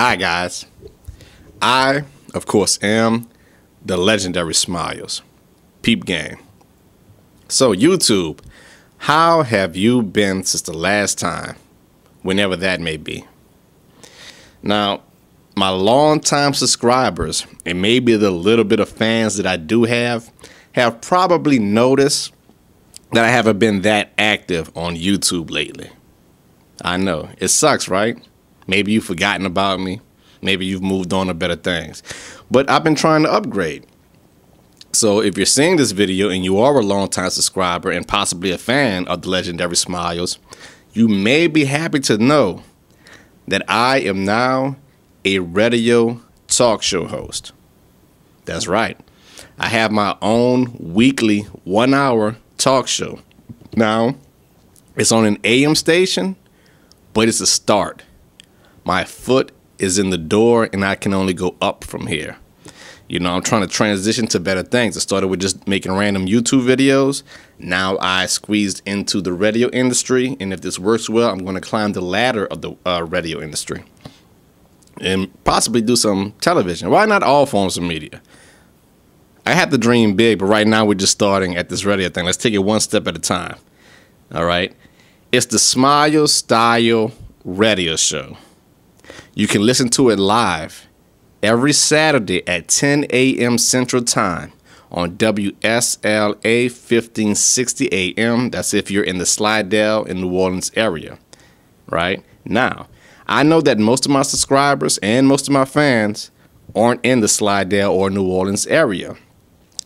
Hi, guys. I, of course, am the legendary Smiles. Peep game. So, YouTube, how have you been since the last time? Whenever that may be. Now, my longtime subscribers and maybe the little bit of fans that I do have have probably noticed that I haven't been that active on YouTube lately. I know. It sucks, right? Maybe you've forgotten about me. Maybe you've moved on to better things. But I've been trying to upgrade. So if you're seeing this video and you are a longtime subscriber and possibly a fan of the legendary Smiles, you may be happy to know that I am now a radio talk show host. That's right. I have my own weekly one hour talk show. Now, it's on an AM station, but it's a start my foot is in the door and I can only go up from here. You know, I'm trying to transition to better things. I started with just making random YouTube videos. Now I squeezed into the radio industry, and if this works well, I'm going to climb the ladder of the uh, radio industry and possibly do some television. Why not all forms of media? I have to dream big, but right now we're just starting at this radio thing. Let's take it one step at a time. All right. It's the Smile Style Radio Show. You can listen to it live every Saturday at 10 a.m. Central Time on WSLA 1560 AM. That's if you're in the Slidell in New Orleans area, right? Now, I know that most of my subscribers and most of my fans aren't in the Slidell or New Orleans area.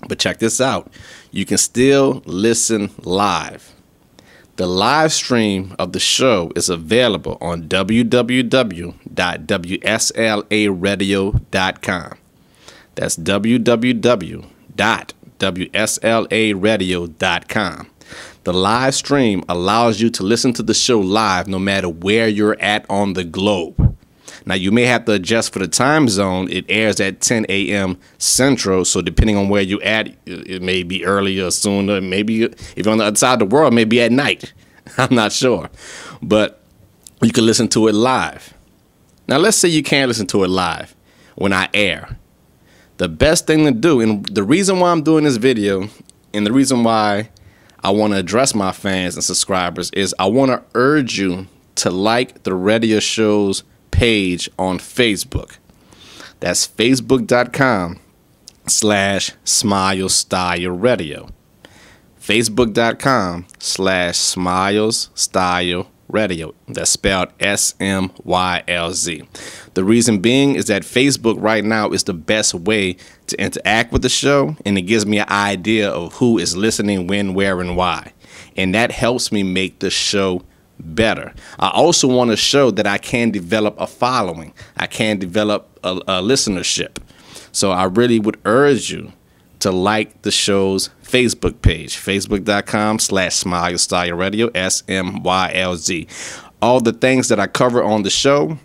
But check this out. You can still listen live. The live stream of the show is available on www.wslaradio.com. That's www.wslaradio.com. The live stream allows you to listen to the show live no matter where you're at on the globe. Now you may have to adjust for the time zone. It airs at 10 a.m. Central, so depending on where you at, it may be earlier, sooner. Maybe if you're on the other side of the world, maybe at night. I'm not sure, but you can listen to it live. Now let's say you can't listen to it live when I air. The best thing to do, and the reason why I'm doing this video, and the reason why I want to address my fans and subscribers is I want to urge you to like the radio show's page on Facebook. That's facebook.com slash smile style radio. Facebook.com slash smiles style radio. That's spelled S M Y L Z. The reason being is that Facebook right now is the best way to interact with the show and it gives me an idea of who is listening, when, where, and why. And that helps me make the show better. I also want to show that I can develop a following, I can develop a, a listenership. So I really would urge you to like the show's Facebook page, facebook.com slash smile your style radio, S M Y L Z. All the things that I cover on the show,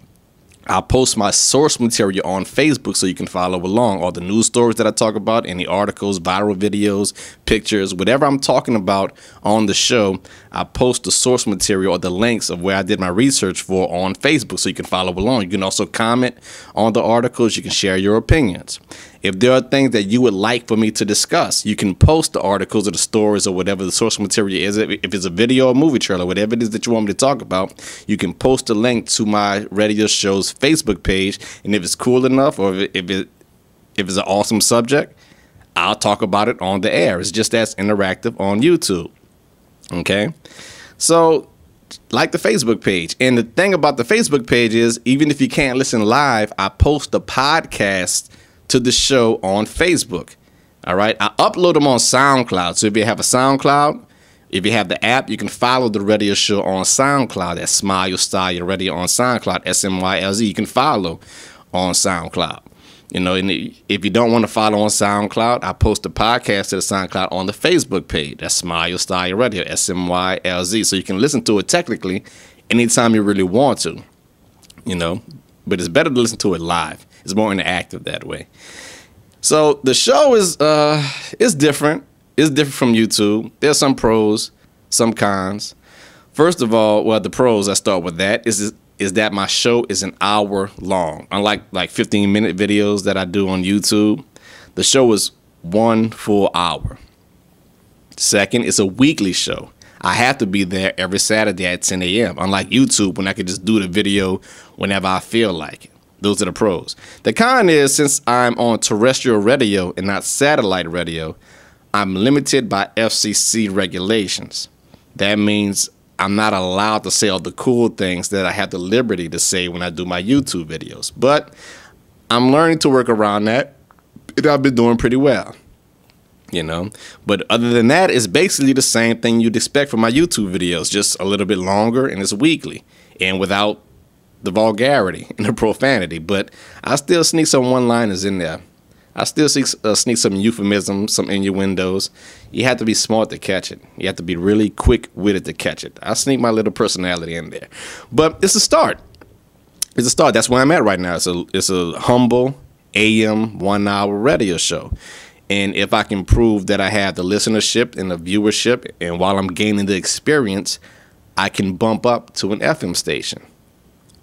I post my source material on Facebook so you can follow along. All the news stories that I talk about, any articles, viral videos, pictures, whatever I'm talking about on the show, I post the source material or the links of where I did my research for on Facebook so you can follow along. You can also comment on the articles, you can share your opinions. If there are things that you would like for me to discuss, you can post the articles or the stories or whatever the source material is. If it's a video or movie trailer, whatever it is that you want me to talk about, you can post a link to my radio show's Facebook page. And if it's cool enough or if it if it's an awesome subject, I'll talk about it on the air. It's just as interactive on YouTube. Okay? So like the Facebook page. And the thing about the Facebook page is even if you can't listen live, I post the podcast to the show on Facebook. All right. I upload them on SoundCloud. So if you have a SoundCloud, if you have the app, you can follow the radio show on SoundCloud. That's Smile Style Radio on SoundCloud, S M Y L Z. You can follow on SoundCloud. You know, and if you don't want to follow on SoundCloud, I post the podcast to the SoundCloud on the Facebook page. That's Smile Style Radio, S M Y L Z. So you can listen to it technically anytime you really want to, you know, but it's better to listen to it live is more interactive that way. So the show is uh, is different. It's different from YouTube. There's some pros, some cons. First of all, well, the pros. I start with that. Is is that my show is an hour long, unlike like 15 minute videos that I do on YouTube. The show is one full hour. Second, it's a weekly show. I have to be there every Saturday at 10 a.m. Unlike YouTube, when I can just do the video whenever I feel like it. Those are the pros. The con is since I'm on terrestrial radio and not satellite radio, I'm limited by FCC regulations. That means I'm not allowed to say all the cool things that I have the liberty to say when I do my YouTube videos. But I'm learning to work around that. And I've been doing pretty well. You know? But other than that, it's basically the same thing you'd expect from my YouTube videos, just a little bit longer and it's weekly and without the vulgarity and the profanity, but I still sneak some one liners in there. I still sneak, uh, sneak some euphemisms, some innuendos. You have to be smart to catch it. You have to be really quick witted to catch it. I sneak my little personality in there, but it's a start. It's a start. That's where I'm at right now. It's a it's a humble AM one hour radio show. And if I can prove that I have the listenership and the viewership, and while I'm gaining the experience, I can bump up to an FM station.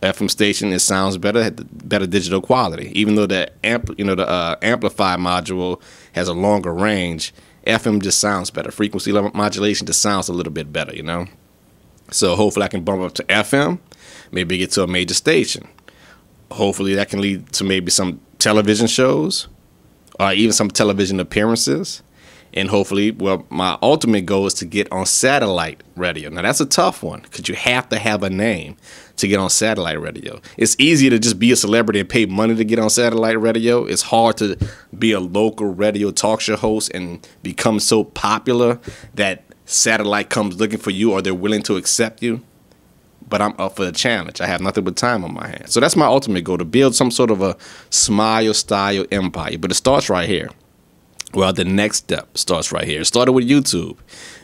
FM station, it sounds better, better digital quality. Even though the amp, you know, the uh, amplify module has a longer range, FM just sounds better. Frequency level modulation just sounds a little bit better, you know. So hopefully I can bump up to FM, maybe get to a major station. Hopefully that can lead to maybe some television shows, or even some television appearances and hopefully, well, my ultimate goal is to get on satellite radio. Now that's a tough one because you have to have a name to get on satellite radio. It's easy to just be a celebrity and pay money to get on satellite radio. It's hard to be a local radio talk show host and become so popular that satellite comes looking for you or they're willing to accept you. But I'm up for the challenge. I have nothing but time on my hands. So that's my ultimate goal to build some sort of a smile style empire. But it starts right here. Well, the next step starts right here. It started with YouTube.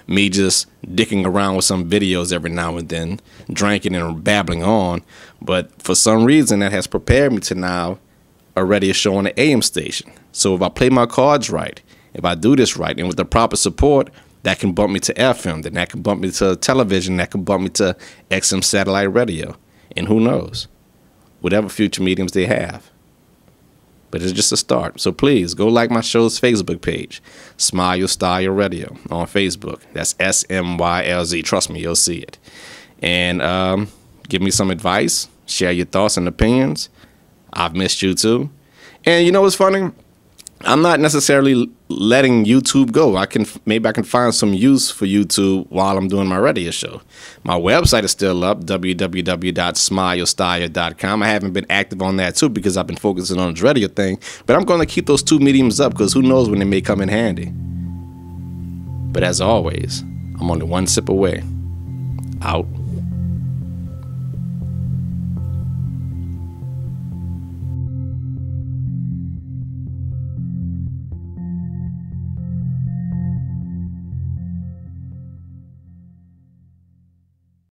Me just dicking around with some videos every now and then, drinking and babbling on. But for some reason, that has prepared me to now already on the AM station. So if I play my cards right, if I do this right, and with the proper support, that can bump me to FM, then that can bump me to television, that can bump me to XM satellite radio, and who knows, whatever future mediums they have but it's just a start. So please go like my show's Facebook page, Smile Your Style Your Radio on Facebook. That's S M Y L Z. Trust me, you'll see it. And um, give me some advice, share your thoughts and opinions. I've missed you too. And you know what's funny? I'm not necessarily letting YouTube go. I can maybe I can find some use for YouTube while I'm doing my radio show. My website is still up www.smilestyle.com. I haven't been active on that too because I've been focusing on the radio thing, but I'm going to keep those two mediums up because who knows when they may come in handy. But as always, I'm only one sip away. Out.